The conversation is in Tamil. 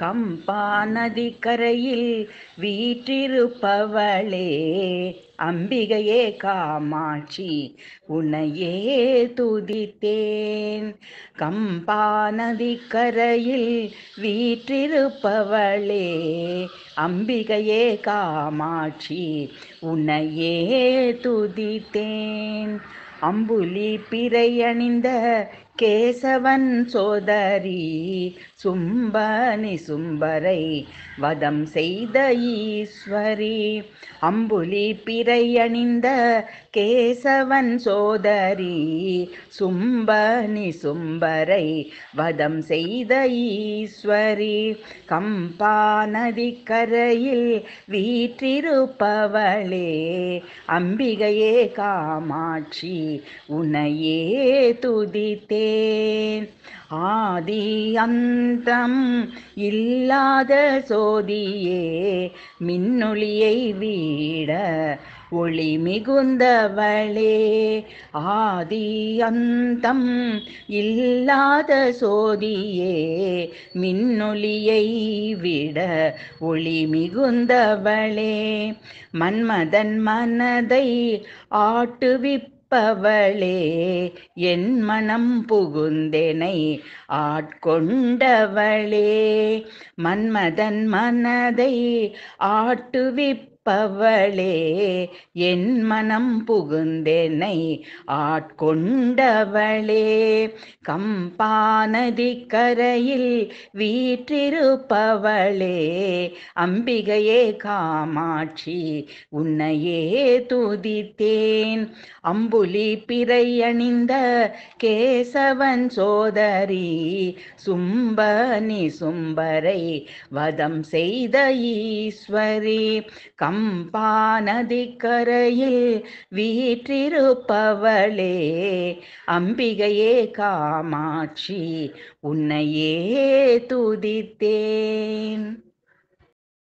கம்பா நதிக்கரையில் வீற்றிருப்பவளே அம்பிகையே காமாட்சி உன்னையே துதித்தேன் கம்பா நதிக்கரையில் வீற்றிருப்பவளே அம்பிகையே காமாட்சி உன்னையே துதித்தேன் அம்புலி பிறையணிந்த கேசவன் சோதரி சும்பனி சும்பரை வதம் செய்த ஈஸ்வரி அம்புலி பிறையணிந்த கேசவன் சோதரி சும்பனி சும்பரை வதம் செய்த ஈஸ்வரி கம்பா நதிக்கரையில் வீற்றிருப்பவளே அம்பிகையே காமாட்சி உனையே துதித்தே ஆதி அந்தம் இல்லாத சோதியே மின்னொளியை வீட ஒளி மிகுந்தவளே ஆதி அந்தம் இல்லாத சோதியே மின்னொளியை விட ஒளி மிகுந்தவளே மன்மதன் மனதை ஆட்டுவிப்ப பவளே என் மனம் புகுந்தெனை ஆட்கொண்டவளே மன்மதன் மனதை ஆட்டுவிப்ப பவளே என் மனம் புகுந்தெனை ஆட்கொண்டவளே கம்பா கரையில் வீற்றிருப்பவளே அம்பிகையே காமாட்சி உன்னையே துதித்தேன் அம்புலி பிறை அணிந்த கேசவன் சோதரி சும்பனி சும்பரை வதம் செய்த ஈஸ்வரி கம் கரையில் வீற்றிருப்பவளே அம்பிகையே காமாட்சி உன்னையே துதித்தேன்